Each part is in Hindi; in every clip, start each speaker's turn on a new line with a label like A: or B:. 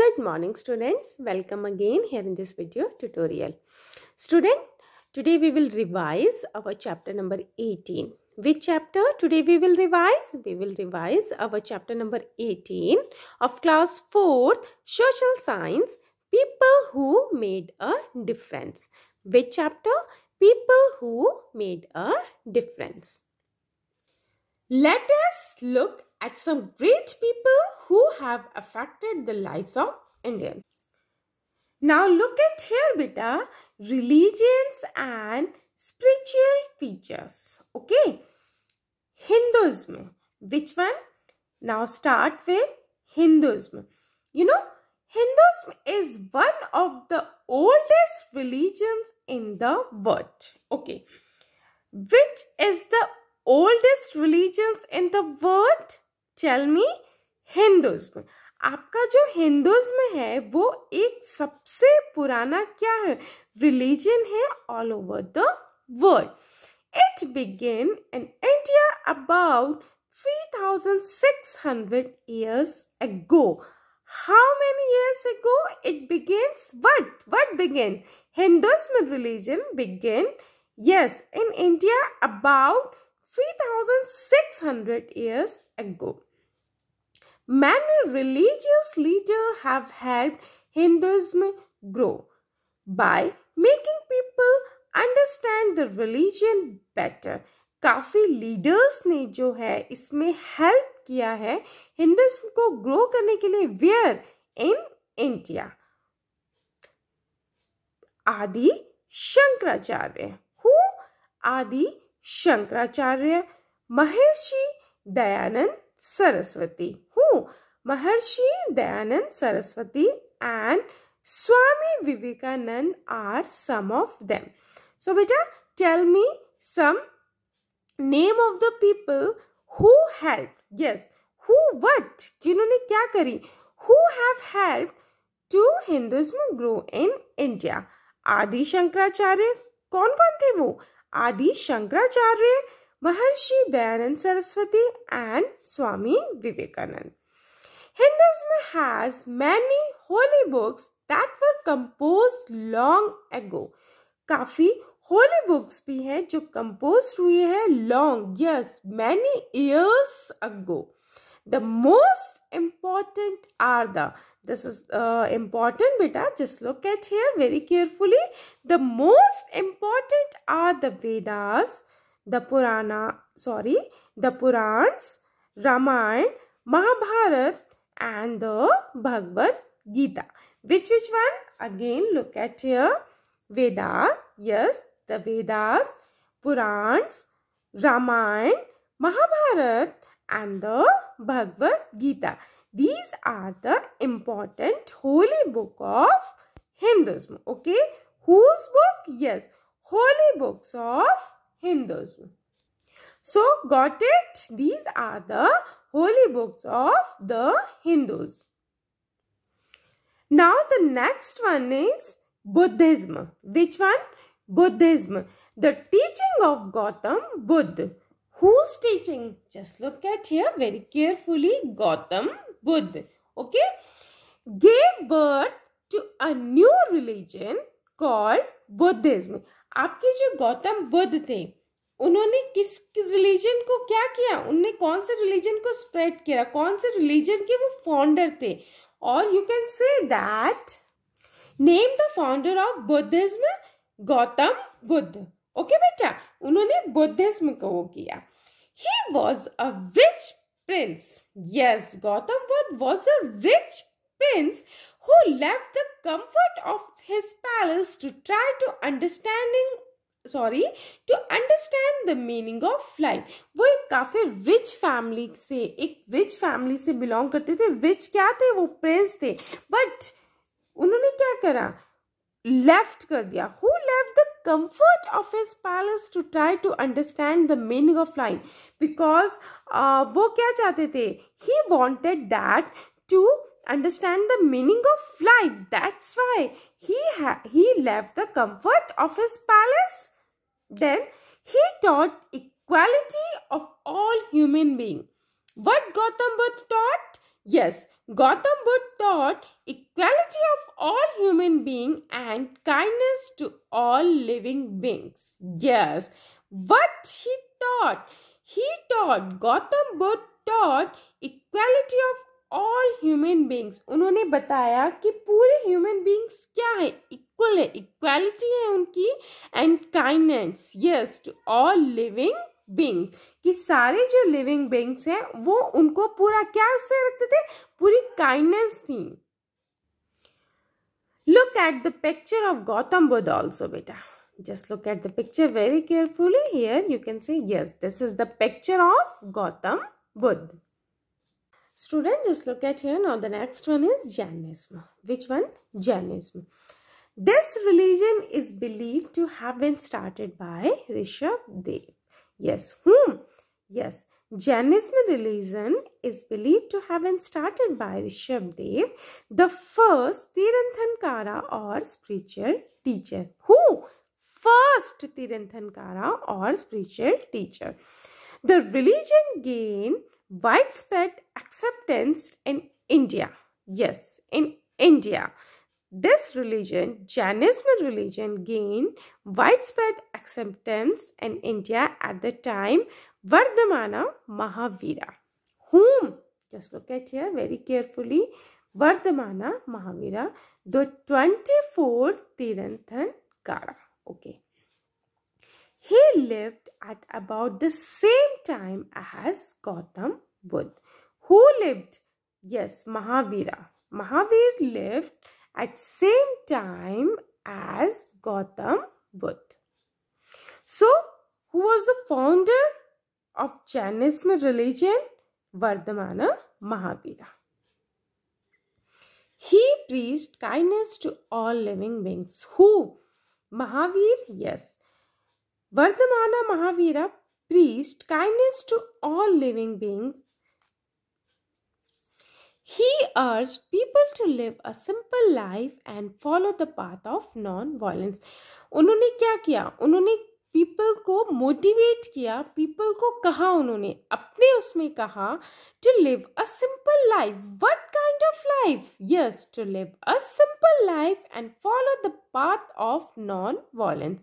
A: Good morning students. Welcome again here in this video tutorial. Student, today we will revise our chapter number 18. Which chapter today we will revise? We will revise our chapter number 18 of class 4th Social Science People Who Made a Difference. Which chapter? People Who Made a Difference. Let us look at some great people who have affected the lives of Indians. Now look at here beta, religions and spiritual teachers. Okay, Hinduism. Which one? Now start with Hinduism. You know, Hinduism is one of the oldest religions in the world. Okay, which is the oldest religions in the world? Tell me Hinduism आपका जो हिंदुज्म है वो एक सबसे पुराना क्या है रिलीजन है all over the world it began in India about three thousand six hundred years ago how many years ago it begins what what began Hinduism religion began yes in India about 3,600 years ago. Many religious leaders have helped Hinduism grow by making people understand the religion better काफ़ी लीडर्स ने जो है इसमें हेल्प किया है हिंदुस्म को ग्रो करने के लिए where in India Adi Shankaracharya who आदि शंकराचार्य महर्षि दयानंद सरस्वती हूँ Maharishi Dayanand Saraswati and Swami Vivekananda are some of them so बेटा tell me some name of the people who help yes who what जिन्होंने क्या करी who have help to Hinduism grow in India Adi Shankaracharya कौन कौन थे वो Adi Shankaracharya Maharishi Dayanand Saraswati and Swami Vivekananda Hinduism has many holy books that were compose long ago काफी होली बुक्स भी हैं जो कंपोज हुए है long yes many years ago the most important are the this is uh, important beta just look at here very carefully the most important are the vedas the purana sorry the purans ramayana Mahabharat, and the bhagavad gita which which one again look at here veda yes the vedas purans ramayana Mahabharat, and the bhagavad gita these are the important holy book of Hinduism. Okay. Whose book? Yes. Holy books of Hinduism. So, got it? These are the holy books of the Hindus. Now, the next one is Buddhism. Which one? Buddhism. The teaching of Gautam Buddha. Who's teaching? Just look at here very carefully. Gautam Buddha okay gave birth to a new religion called Buddhism आपके जो गौतम बुद्ध थे उन्होंने किस किस रिलीजन को क्या किया उनने कौन से रिलीजन को स्प्रेड किया कौन से रिलीजन के वो फाउंडर थे और you can say that name the founder of Buddhism Gautam Buddha okay बेटा उन्होंने बुद्धिज्म को वो किया he was a rich prince. Yes, Gautam Vod was a rich prince who left the comfort of his palace to try to understanding sorry to understand the meaning of life वो एक काफ़ी रिच फैमिली से एक रिच फैमिली से बिलोंग करते थे रिच क्या थे वो प्रिंस थे बट उन्होंने क्या करा left kar diya who left the comfort of his palace to try to understand the meaning of life? because uh, wo kya chahte the he wanted that to understand the meaning of life. that's why he he left the comfort of his palace then he taught equality of all human being what Gautam Buddha taught Yes, Gautam Buddha taught equality of all human beings and kindness to all living beings. Yes, what he taught? He taught, Gautam Buddha taught equality of all human beings. उन्होंने बताया कि पूरे human beings क्या है equal है equality है उनकी and kindness yes to all living being कि सारे जो लिविंग बींग्स हैं वो उनको पूरा क्या उससे रखते थे पूरी काइंडनेस थी look at the picture of Gautam Buddha also बेटा just look at the picture very carefully here you can say yes this is the picture of Gautam Buddha student just look at here now the next one is Jainism which one Jainism this religion is believe to have been started by Rishabh Dev Yes, whom? Yes, Jainism religion is believed to have been started by Rishabdev, the first Tiranthankara or spiritual teacher. Who? First Tiranthankara or spiritual teacher. The religion gained widespread acceptance in India. Yes, in India. This religion, Jainism religion, gained widespread acceptance in India at the time Vardhamana Mahavira, whom, just look at here very carefully, Vardhamana Mahavira, the 24th Kara. Okay. He lived at about the same time as Gautam Buddha. Who lived? Yes, Mahavira. Mahavir lived at same time as Gotham Buddha. So, who was the founder of Jainism religion? Vardhamana Mahavira. He preached kindness to all living beings. Who? Mahavir, yes. Vardhamana Mahavira preached kindness to all living beings He urged people to live a simple life and follow the path of non-violence. उन्होंने क्या किया उन्होंने पीपल को मोटिवेट किया पीपल को कहा उन्होंने अपने उसमें कहा to live a simple life what kind of life yes to live a simple life and follow the path of non violence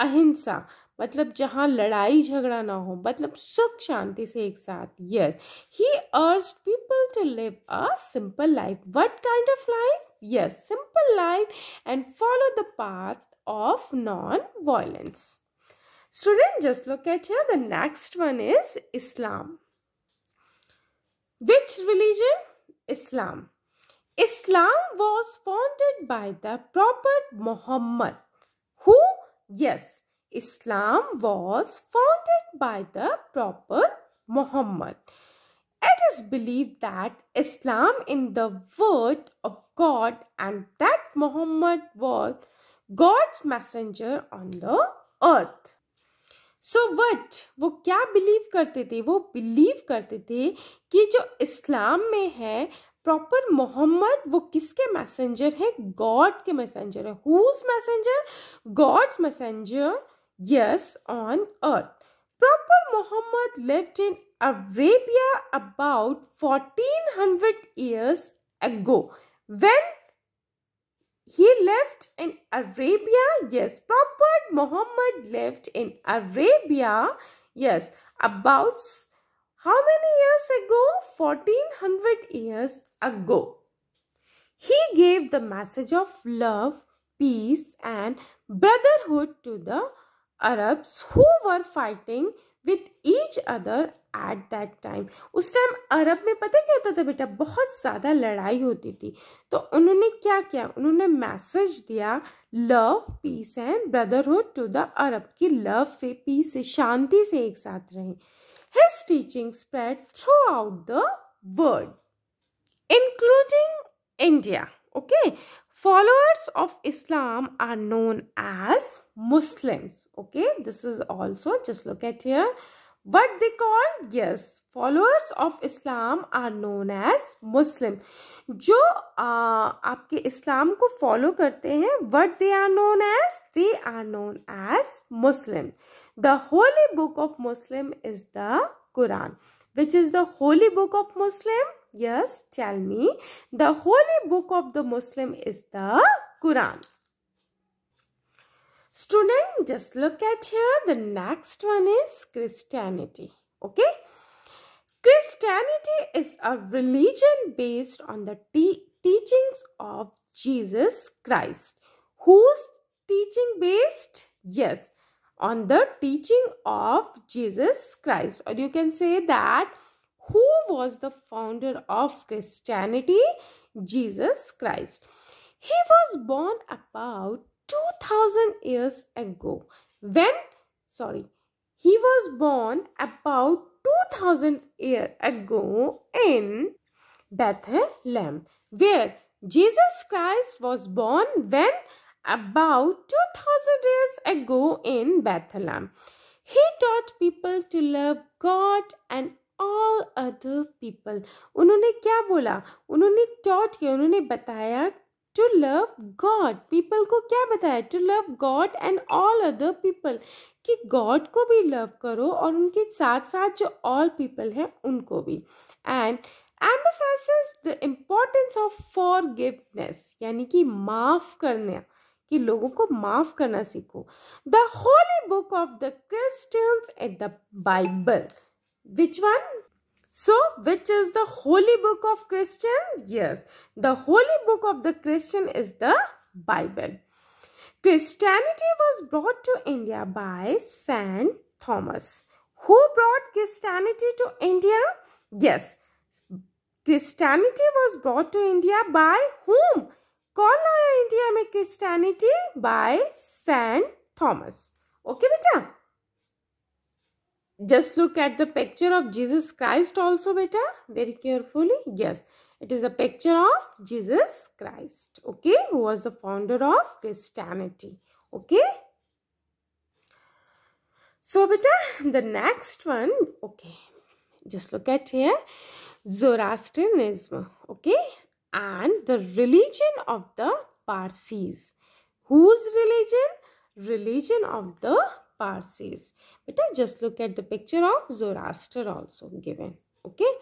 A: ahimsa मतलब जहाँ लड़ाई झगड़ा ना हो मतलब सुख शांति से एक साथ yes he urge people to live a simple life what kind of life yes simple life and follow the path of non violence student just look at here the next one is Islam which religion Islam Islam was founded by the prophet Muhammad who Yes, Islam was founded by the Prophet Muhammad. It is believed that Islam in the word of God and that Muhammad was God's messenger on the earth. So so what वो क्या बिलीव करते थे वो बिलीव करते थे कि जो इस्लाम में है प्रॉपर मोहम्मद वो किसके मैसेंजर है गॉड के मैसेंजर है whose messenger God's messenger yes on earth prophet Muhammad lived in Arabia about fourteen hundred years ago when he lived in Arabia yes prophet Muhammad lived in Arabia yes about How many years ago? 1400 years ago. He gave the message of love, peace, and brotherhood to the Arabs who were fighting with each other at that time उस टाइम अरब में पता क्या होता था बेटा बहुत ज़्यादा लड़ाई होती थी तो उन्होंने क्या किया उन्होंने मैसेज दिया love peace and brotherhood to the Arab की लव से पीस से शांति से एक साथ रहें His teaching spread throughout the world, including India. Okay, followers of islam are known as muslims okay this is also just look at here what they call yes followers of islam are known as muslim जो आ, आपके इस्लाम को फॉलो करते हैं what they are known as they are known as muslim the holy book of muslim is the quran which is the holy book of muslim yes tell me the holy book of the muslim is the quran Student, just look at here. The next one is Christianity. Okay. Christianity is a religion based on the te teachings of Jesus Christ. Whose teaching based? Yes, on the teaching of Jesus Christ. Or you can say that who was the founder of Christianity? Jesus Christ. He was born about 2000 years ago when sorry he was born about 2000 years ago in Bethlehem where Jesus Christ was born when about 2000 years ago in Bethlehem. He taught people to love God and all other people. उन्होंने क्या बोला उन्होंने taught किया उन्होंने बताया टू लव गॉड पीपल को क्या बताया to love God and all other people कि गॉड को भी लव करो और उनके साथ साथ जो ऑल पीपल हैं उनको भी and emphasize the importance of forgiveness यानी कि माफ़ करने कि लोगों को माफ़ करना सीखो the holy book of the Christians at the Bible which one So, which is the holy book of Christian? Yes, the holy book of the Christian is the Bible. Christianity was brought to India by St. Thomas. Who brought Christianity to India? Yes, Christianity was brought to India by whom? कौन लाया इंडिया में by by Thomas. Okay, okay just look at the picture of Jesus Christ also beta very carefully yes it is a picture of Jesus Christ okay who was the founder of Christianity okay so beta the next one okay just look at here Zoroastrianism okay and the religion of the Parsis whose religion religion of the Parsis. But I just look at the picture of Zoroaster also given. Okay.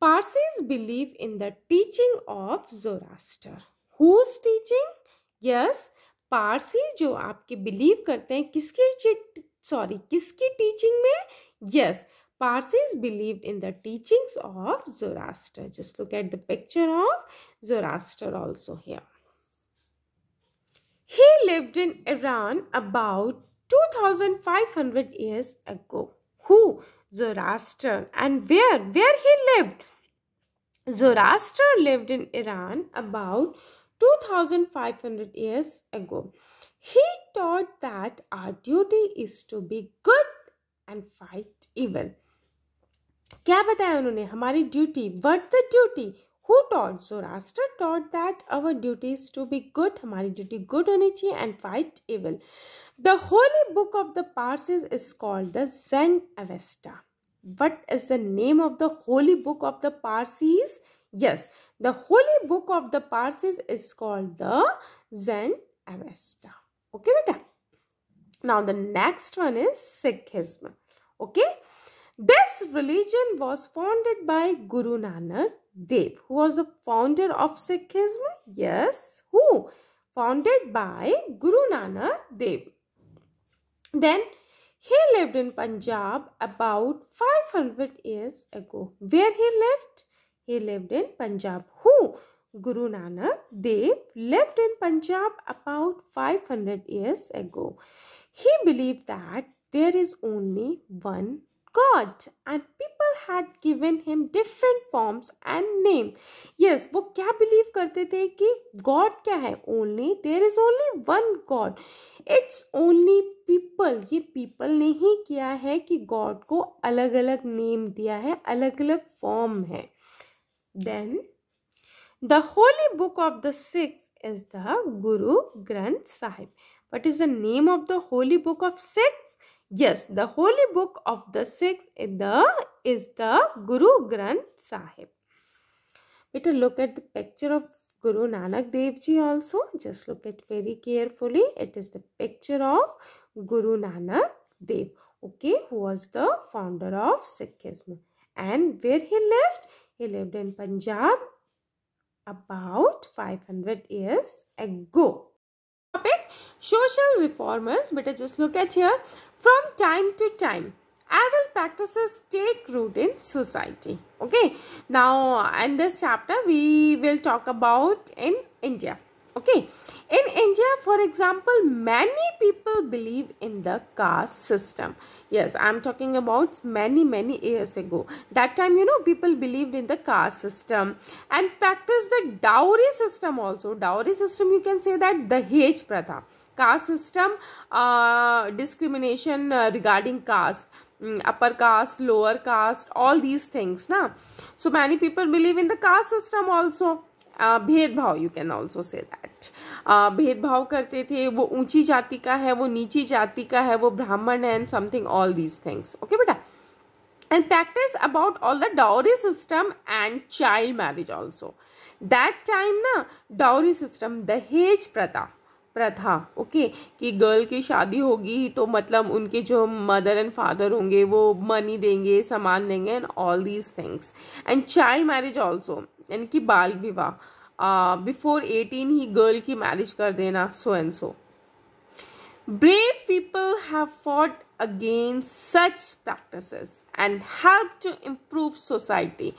A: Parsis believe in the teaching of Zoroaster. Whose teaching? Yes, Parsi जो आपके बिलीव करते हैं किसकी सॉरी किसकी टीचिंग में yes Parsis believe in the teachings of Zoroaster just look at the picture of Zoroaster also here He lived in Iran about 2500 years ago. Who? Zoroaster. And where? Where he lived? Zoroaster lived in Iran about 2500 years ago. He taught that our duty is to be good and fight evil. क्या बताया उन्होंने हमारी duty what the duty who taught zoroaster taught that our duty is to be good हमारी duty good होनी चाहिए and fight evil the holy book of the parsis is called the zen avesta what is the name of the holy book of the parsis yes the holy book of the parsis is called the zen avesta okay beta now the next one is sikhism okay this religion was founded by guru nanak Dev, who was the founder of Sikhism. Yes, who? Founded by Guru Nanak Dev. Then he lived in Punjab about 500 years ago. Where he lived? He lived in Punjab. Who? Guru Nanak Dev lived in Punjab about 500 years ago. He believed that there is only one God and people had given him different forms and name yes वो क्या बिलीव करते थे कि गॉड क्या है only there is only one God it's only people ये पीपल ने ही किया है कि गॉड को अलग अलग नेम दिया है अलग अलग फॉर्म है then the holy book of the Sikhs is the Guru Granth Sahib what is the name of the holy book of Sikhs? Yes, the holy book of the Sikhs is the, is the Guru Granth Sahib. Better look at the picture of Guru Nanak Dev Ji also. Just look at very carefully. It is the picture of Guru Nanak Dev, okay, who was the founder of Sikhism. And where he lived? He lived in Punjab about 500 years ago topic social reformers better just look at here from time to time Evil practices take root in society. Okay, now in this chapter, we will talk about in India. Okay. In India, for example, many people believe in the caste system. Yes, I'm talking about many, many years ago. That time, you know, people believed in the caste system and practiced the dowry system also. Dowry system, you can say that the H Pratha. Caste system, uh, discrimination uh, regarding caste mm, upper caste lower caste all these things na so many people believe in the caste system also uh, bhedbhav you can also say that भेदभाव करते थे वो ऊंची जाति का है वो नीची जाति का है वो ब्राह्मण है and something all these things okay बेटा and practice about all the dowry system and child marriage also that time ना डाउरी सिस्टम दहेज प्रथा प्रथा ओके okay? कि गर्ल की शादी होगी तो मतलब उनके जो मदर एंड फादर होंगे वो मनी देंगे सामान देंगे and all these things and child marriage also यानी कि बाल विवाह बिफोर एटीन ही गर्ल की मैरिज कर देना so and so brave people have fought against such practice and help to improve society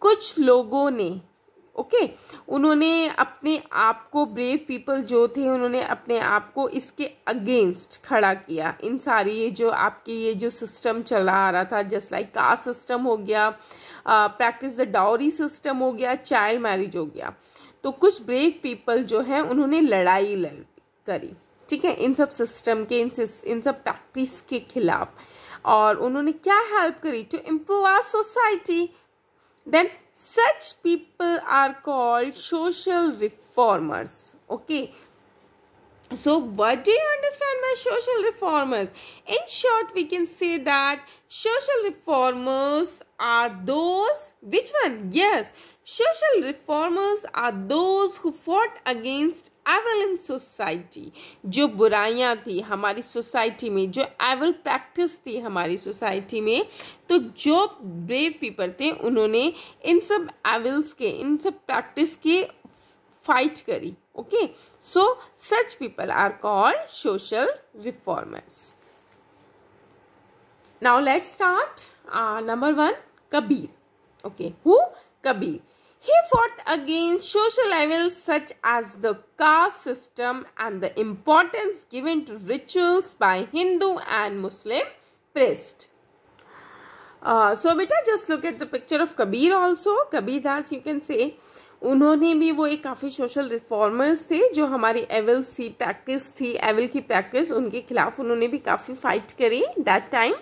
A: कुछ लोगों ने ओके उन्होंने अपने आप को ब्रेव पीपल जो थे उन्होंने अपने आप को इसके अगेंस्ट खड़ा किया इन सारी ये जो आपके ये जो सिस्टम चला आ रहा था जस्ट लाइक कास्ट सिस्टम हो गया प्रैक्टिस द डाउरी सिस्टम हो गया चाइल्ड मैरिज हो गया तो कुछ ब्रेव पीपल जो हैं उन्होंने लड़ाई लड़ करी ठीक है इन सब सिस्टम के इन इन सब प्रैक्टिस के खिलाफ और उन्होंने क्या हेल्प करी to improve our society then Such people are called social reformers. Okay. So, what do you understand by social reformers? In short, we can say that social reformers are those, which one? Yes, Social reformers are those who fought against evil in society जो बुराइयां थी हमारी सोसाइटी में जो एवल प्रैक्टिस थी हमारी सोसाइटी में तो जो ब्रेव पीपल थे उन्होंने इन सब एवल्स के इन सब प्रैक्टिस के फाइट करी okay so such people are called social reformers now let's start number one Kabir okay who Kabir He fought against social evils such as the caste system and the importance given to rituals by Hindu and Muslim priests. Uh, so beta just look at the picture of Kabir also. Kabir Das you can say. उन्होंने भी वो एक काफ़ी सोशल रिफॉर्मर्स थे जो हमारी एवल्स थी प्रैक्टिस थी एवल की प्रैक्टिस उनके खिलाफ उन्होंने भी काफ़ी फाइट करी that time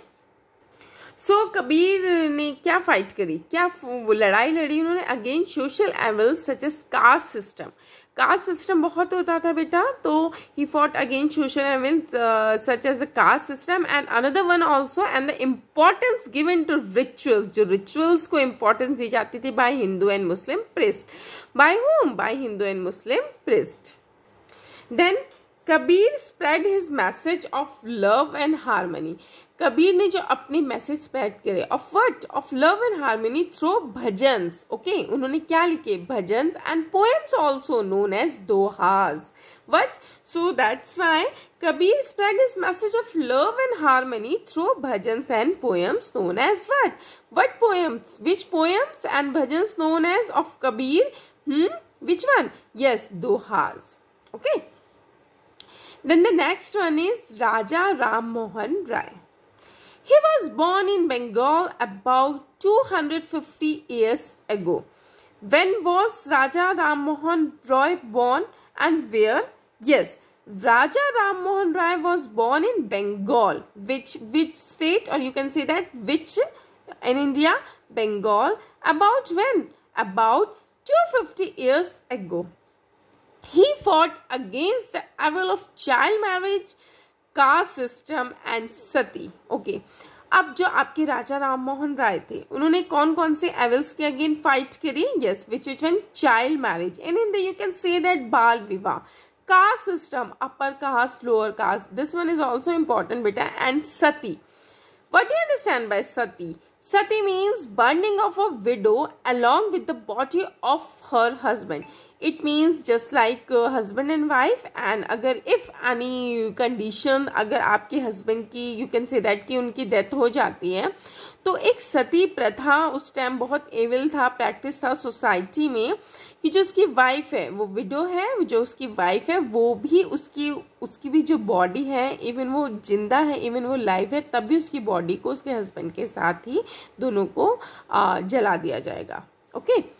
A: so so, Kabir ने क्या फाइट करी क्या वो लड़ाई लड़ी उन्होंने against social evils such as caste system caste system बहुत होता था बेटा तो he fought against social evil such as a caste system and another one also and the importance given to rituals जो रिचुअल्स को इम्पोर्टेंस दी जाती थी by Hindu and Muslim priest by whom by Hindu and Muslim priest then Kabir spread his message of love and harmony Kabir ने जो अपने मैसेज स्प्रेड करे of what of love and harmony through bhajan okay उन्होंने क्या लिखे bhajan and poems also known as dohas what so that's why Kabir spread his message of love and harmony through bhajan and poems known as what what poems which poems and bhajan known as of Kabir which one yes dohas okay Then the next one is Raja Ram Mohan Rai. He was born in Bengal about 250 years ago. When was Raja Ram Mohan Roy born and where? Yes, Raja Ram Mohan Roy was born in Bengal. Which, which state or you can say that which in India? Bengal. About when? About 250 years ago. He fought against the evil of child marriage, caste system and sati. Okay. अब जो आपके राजा राम मोहन राय थे उन्होंने कौन कौन से एवल्स के अगेंस्ट फाइट करी yes which which one child marriage in in the you can say that बाल विवाह caste system upper caste lower caste this one is also important बेटा and sati what you understand by sati Sati means burning of a widow along with the body of her husband. It means just like uh, husband and wife and अगर if any condition अगर आपके husband की you can say that कि उनकी death हो जाती है तो एक सती प्रथा उस टाइम बहुत एविल था प्रैक्टिस था सोसाइटी में कि जो उसकी वाइफ है वो विडो है जो उसकी वाइफ है वो भी उसकी उसकी भी जो बॉडी है इवन वो जिंदा है इवन वो लाइव है तब भी उसकी बॉडी को उसके हस्बैंड के साथ ही दोनों को जला दिया जाएगा okay okay?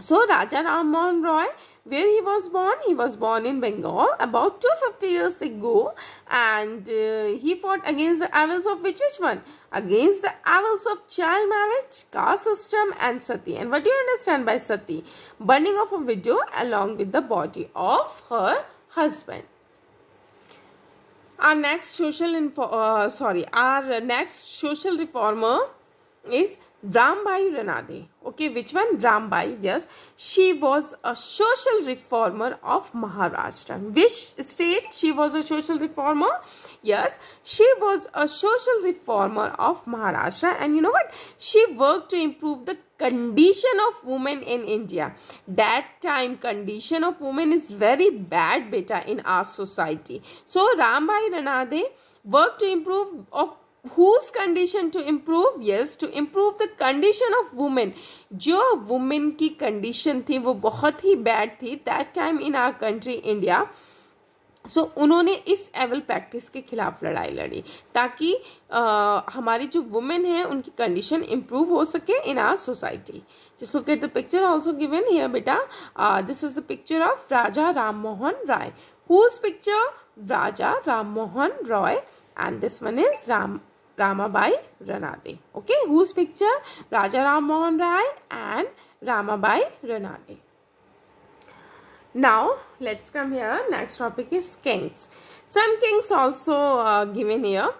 A: So Raja Ram Mohan Roy, where he was born? He was born in Bengal about 250 years ago and uh, he fought against the evils of which, which one? Against the evils of child marriage, caste system and sati. And what do you understand by sati? Burning of a widow along with the body of her husband our next social info uh, sorry our next social reformer is Rambai Ranade. Okay, which one? Rambai, yes. She was a social reformer of Maharashtra. Which state she was a social reformer? Yes, she was a social reformer of Maharashtra. And you know what? She worked to improve the condition of women in India. That time condition of women is very bad beta in our society. So Rambai Ranade worked to improve of whose condition to improve yes to improve the condition of women जो women की condition थी वो बहुत ही bad थी that time in our country India so so, उन्होंने इस एवल प्रैक्टिस के खिलाफ लड़ाई लड़ी ताकि आ, हमारी जो वुमेन हैं उनकी कंडीशन इम्प्रूव हो सके इन आर सोसाइटी जिस look at the picture also given here बेटा this is the picture of Raja Ram Mohan Roy whose picture Raja Ram Mohan Roy and this one is Ram Ramabai Ranade. Okay, whose picture? Raja Ram Mohan Rai and Ramabai Ranade. Now, let's come here. Next topic is kings. Some kings also uh, given here.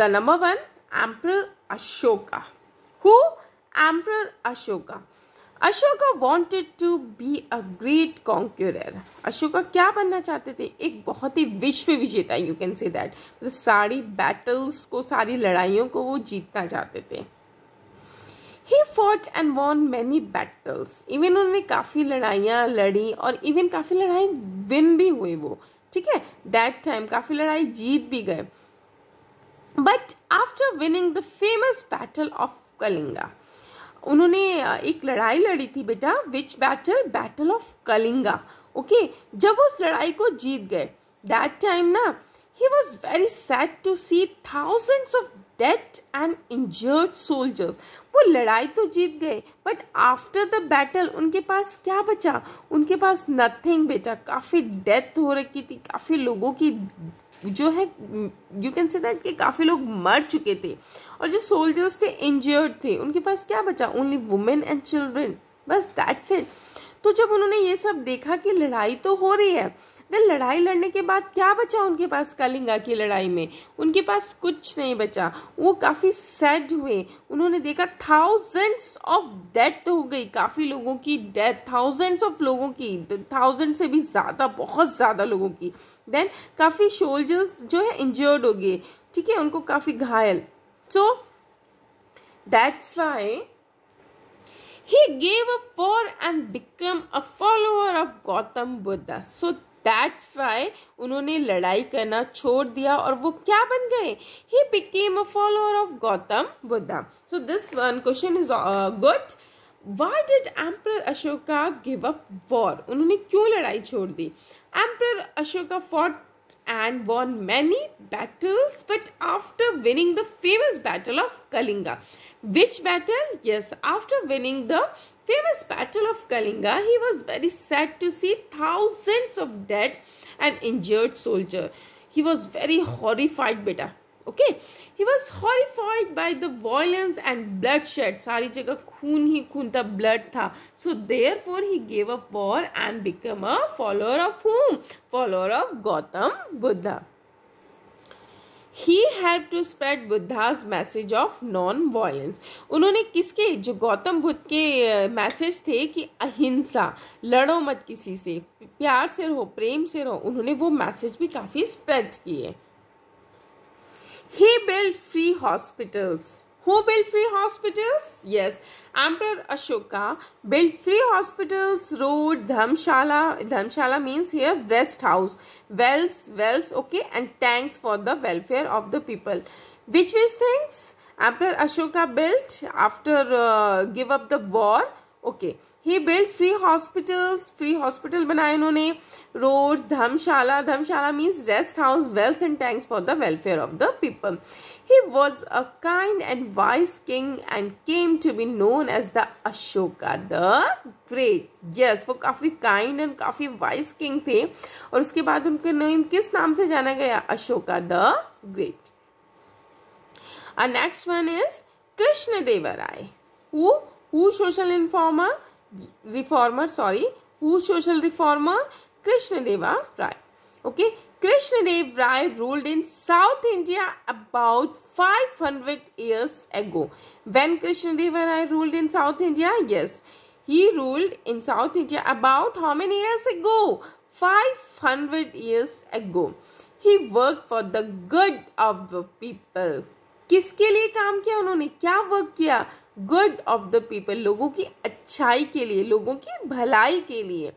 A: The number one, Emperor Ashoka. Who? Emperor Ashoka. Ashoka wanted to be a great conqueror Ashoka क्या बनना चाहते थे एक बहुत ही विश्व विजेता यू कैन से दैट सारी बैटल्स को सारी लड़ाइयों को वो जीतना चाहते थे he fought and won many battles even उन्होंने काफ़ी लड़ाइयाँ लड़ी और इवन काफ़ी लड़ाई विन भी हुई वो ठीक है दैट टाइम काफ़ी लड़ाई जीत भी गए but after winning the famous battle of Kalinga उन्होंने एक लड़ाई लड़ी थी बेटा which battle battle of Kalinga okay जब उस लड़ाई को जीत गए दैट टाइम ना he was very sad to see thousands of death and injured soldiers वो लड़ाई तो जीत गए बट आफ्टर द बैटल उनके पास क्या बचा उनके पास नथिंग बेटा काफ़ी डेथ हो रखी थी काफ़ी लोगों की जो है यू कैन से दैट कि काफ़ी लोग मर चुके थे और जो सोल्जर्स थे इंजर्ड थे उनके पास क्या बचा ओनली वुमेन एंड चिल्ड्रेन बस दैट्स इट तो जब उन्होंने ये सब देखा कि लड़ाई तो हो रही है देन लड़ाई लड़ने के बाद क्या बचा उनके पास कलिंगा की लड़ाई में उनके पास कुछ नहीं बचा वो काफ़ी सैड हुए उन्होंने देखा थाउजेंड्स ऑफ डेथ हो गई काफ़ी लोगों की डेथ थाउजेंड्स ऑफ लोगों की थाउजेंड से भी ज़्यादा बहुत ज़्यादा लोगों की देन काफ़ी शोल्जर्स जो है इंजर्ड हो गए ठीक है उनको काफ़ी घायल so that's why he gave up war and became a follower of Gautam Buddha. So that's why उन्होंने लड़ाई करना छोड़ दिया और वो क्या बन गए he became a follower of Gautam Buddha so this one question is good why did emperor Ashoka give up war उन्होंने क्यों लड़ाई छोड़ दी emperor Ashoka for and won many battles but after winning the famous battle of Kalinga. Which battle? Yes, after winning the Famous battle of Kalinga. He was very sad to see thousands of dead and injured soldier. He was very horrified, beta. Okay, he was horrified by the violence and bloodshed. Sari जगह खून hi खून blood tha. So therefore he gave up war and became a follower of whom? Follower of Gautam Buddha. He help to spread Buddha's message of non violence उन्होंने किसके जो गौतम बुद्ध के मैसेज थे कि अहिंसा लड़ो मत किसी से प्यार से रहो प्रेम से रहो उन्होंने वो मैसेज भी काफ़ी स्प्रेड किए he build free hospitals Who built free hospitals? Yes, Emperor Ashoka built free hospitals, road, dhamshala. Dhamshala means here rest house, wells, wells, okay, and tanks for the welfare of the people. Which which things? Emperor Ashoka built after uh, give up the war, okay. He build free hospitals free hospital बनाए उन्होंने roads dharamshala dharamshala means rest house wells and tanks for the welfare of the people he was a kind and wise king and came to be known as the Ashoka the great yes वो काफ़ी काइंड एंड काफ़ी वाइज किंग थे और उसके बाद उनके नेम किस नाम से जाना गया Ashoka the great next one is Krishna Devaraya who social informer reformer sorry who social reformer krishnadeva rai okay krishnadeva rai ruled in south india about 500 years ago when krishnadeva rai ruled in south india yes he ruled in south india about how many years ago 500 years ago he worked for the good of the people किसके लिए काम किया उन्होंने क्या वर्क किया गुड ऑफ द पीपल लोगों की अच्छाई के लिए लोगों की भलाई के लिए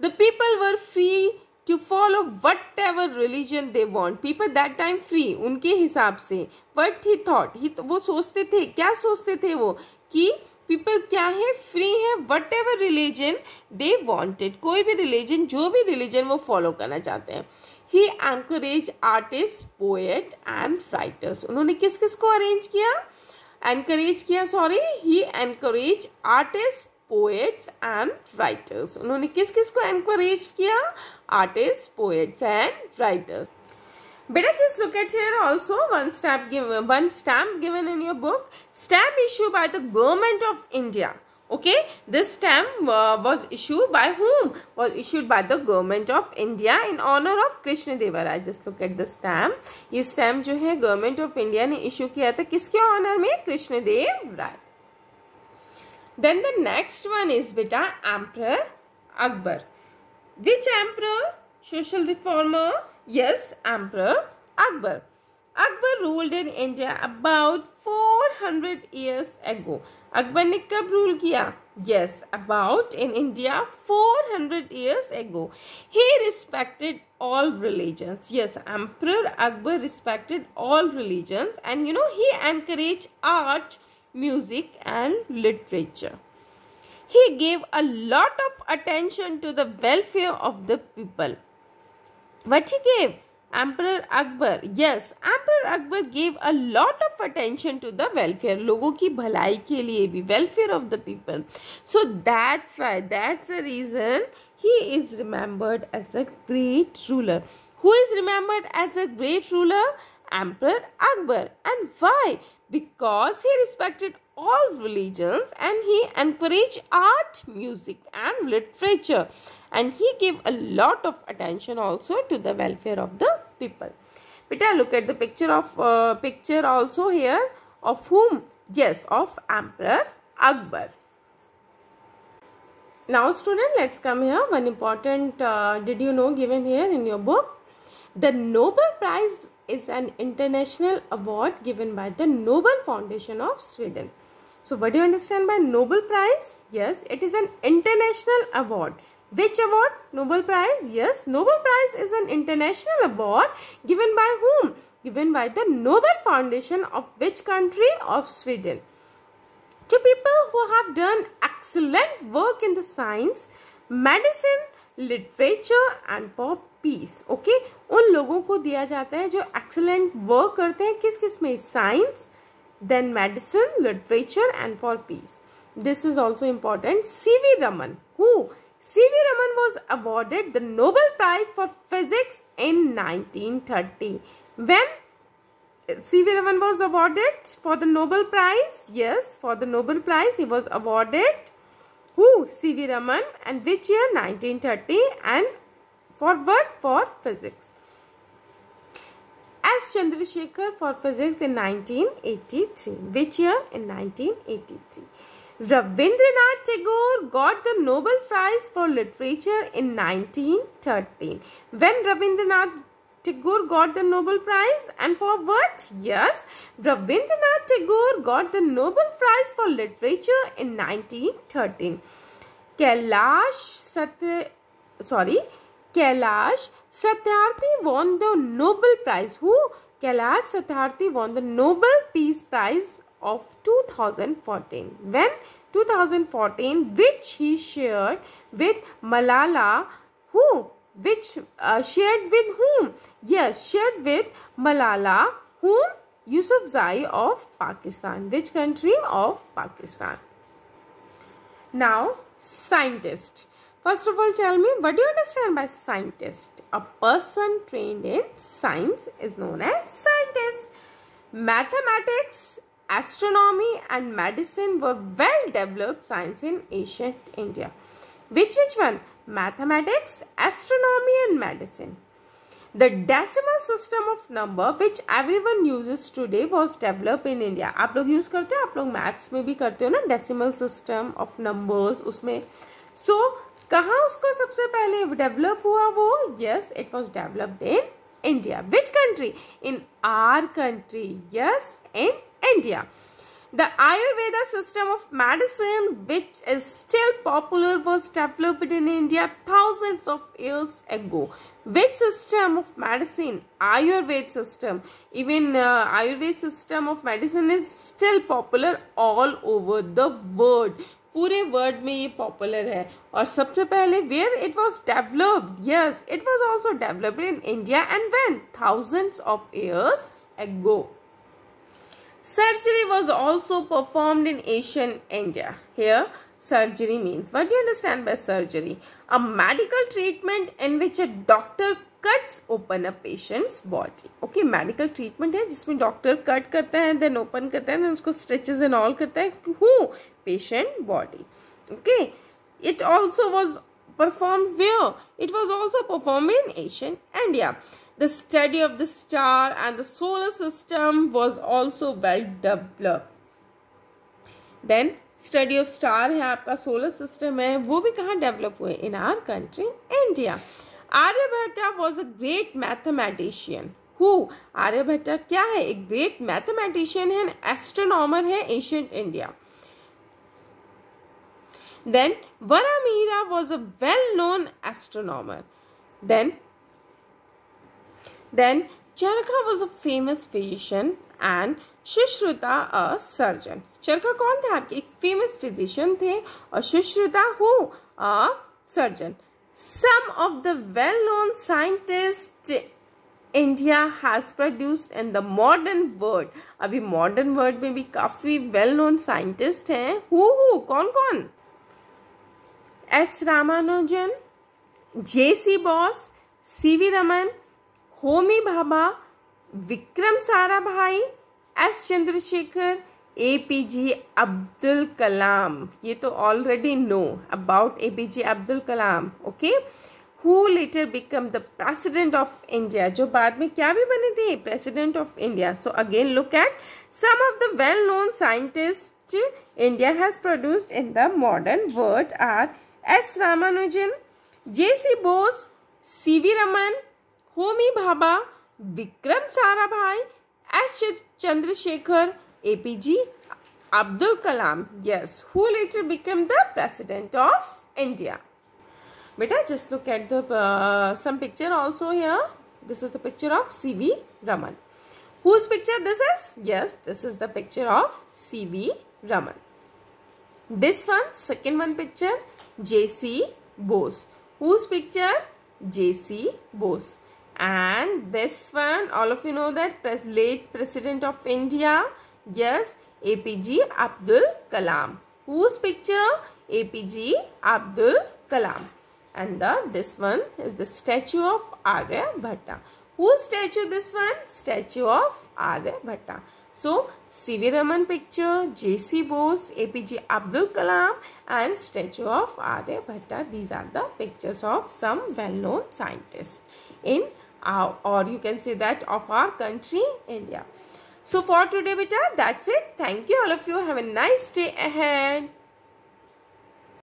A: the people were free to follow whatever religion they want people that time free उनके हिसाब से वट ही थॉट ही वो सोचते थे क्या सोचते थे वो कि पीपल क्या है फ्री है whatever religion they wanted कोई भी रिलीजन जो भी रिलीजन वो फॉलो करना चाहते हैं he encourage artist poet and writers उन्होंने किस किस को अरेंज किया एनकरेज किया sorry he encourage artist poets and writers उन्होंने किस किस को एनकरेज किया आर्टिस्ट पोएट्स एंड राइटर्स बेटा जिस look at here also one stamp given one stamp given in your book stamp issued by the government of India okay this stamp uh, was issued by whom was issued by the government of india in honor of krishna devaraj just look at the stamp ye stamp jo hai government of india ne issue kiya tha kiske honor mein krishna dev rai then the next one is beta emperor akbar which emperor social reformer yes emperor akbar Akbar ruled in India about 400 years ago. Akbar ने कब rule Yes, about in India 400 years ago. He respected all religions. Yes, Emperor Akbar respected all religions and you know he encouraged art, music and literature. He gave a lot of attention to the welfare of the people. What he gave? Emperor Akbar. Yes, Emperor Akbar gave a lot of attention to the welfare. लोगों की भलाई के welfare of the people. So that's why that's the reason he is remembered as a great ruler. Who is remembered as a great ruler? Emperor Akbar. And why? Because he respected all religions and he encouraged art, music and literature. And he gave a lot of attention also to the welfare of the people beta look at the picture of uh, picture also here of whom yes of emperor akbar now student let's come here one important uh, did you know given here in your book the nobel prize is an international award given by the nobel foundation of sweden so what do you understand by nobel prize yes it is an international award Which award? Nobel Prize. Yes, Nobel Prize is an international award given by whom? Given by the Nobel Foundation of which country? Of Sweden. To people who have done excellent work in the science, medicine, literature and for peace okay उन लोगों को दिया जाता है जो excellent work करते हैं किस किस में science then medicine literature and for peace this is also important C V Raman who C.V. Raman was awarded the Nobel Prize for Physics in 1930. When C.V. Raman was awarded for the Nobel Prize, yes, for the Nobel Prize he was awarded who C.V. Raman and which year 1930 and for what for physics. S. Chandrasekhar for physics in 1983, which year in 1983. Rabindranath Tagore got the Nobel Prize for Literature in 1913. When Rabindranath Tagore got the Nobel Prize and for what? Yes, Rabindranath Tagore got the Nobel Prize for Literature in 1913. Kailash Satya, sorry, Kailash Satyarthi won the Nobel Prize. Who? Kailash Satyarthi won the Nobel Peace Prize of 2014 when 2014 which he shared with Malala who which uh, shared with whom yes shared with Malala whom Yusufzai of Pakistan which country of Pakistan now scientist First of all, tell me what do you understand by scientist? A person trained in science is known as scientist. Mathematics astronomy and medicine were well developed science in ancient India. Which which one? Mathematics, astronomy and medicine. The decimal system of number which everyone uses today was developed in India. आप लोग use करते हो आप लोग maths में भी करते हो ना decimal system of numbers उसमें so कहाँ उसको सबसे पहले develop हुआ वो yes it was developed in India. Which country? In our country. Yes, in India. The Ayurveda system of medicine which is still popular was developed in India thousands of years ago. Which system of medicine? Ayurveda system. Even uh, Ayurveda system of medicine is still popular all over the world. पूरे वर्ल्ड में ये पॉपुलर है और सबसे पहले where it was developed? Yes, it was also developed in India. And when? Thousands of years ago. Surgery was also performed in Asian India. Here, surgery means. What do you understand by surgery? A medical treatment in which a doctor cuts open a patient's body. Okay, medical treatment है जिसमें doctor cut cut, then open cut, then उसको stretches and all cut. who? Patient body. Okay, it also was performed where? It was also performed in Asian India the study of the star and the solar system was also well developed. Then study of star है आपका uh, solar system है वो भी कहाँ in our country India. Aryabhatta was a great mathematician. Who? Aryabhatta क्या a great mathematician and astronomer in ancient India. Then Varahmihira was a well-known astronomer. Then Then Charaka was a famous physician and Sushruta a surgeon Charaka कौन थे आपके एक फेमस फिजिशियन थे और Sushruta who a surgeon some of the well known scientist India has produced in the modern world अभी मॉडर्न वर्ल्ड में भी काफ़ी वेल नोन साइंटिस्ट हैं हु हु कौन कौन S Ramanujan J C Bose C V Raman Homi Bhabha Vikram Sarabhai S Chandrasekhar A P J Abdul Kalam ये तो already know about A P J Abdul Kalam okay who later become the president of India जो बाद में क्या भी बने थे president of India so again look at some of the well known scientist India has produced in the modern world are S Ramanujan J C Bose C V Raman Homi Bhabha Vikram Sarabhai S Chandrasekhar A P J Abdul Kalam yes who later become the president of India बेटा just look at the some picture also here this is the picture of C V Raman whose picture this is yes this is the picture of C V Raman this one second one picture J C Bose whose picture J C Bose and this one all of you know that late president of India yes APG Abdul Kalam whose picture APG Abdul Kalam and the this one is the statue of Aryabhatta whose statue this one statue of Aryabhatta so CV Raman picture JC Bose APG Abdul Kalam and statue of Aryabhatta these are the pictures of some well known scientists in uh, or you can say that of our country India. So for today beta that's it. Thank you all of you. Have a nice day ahead.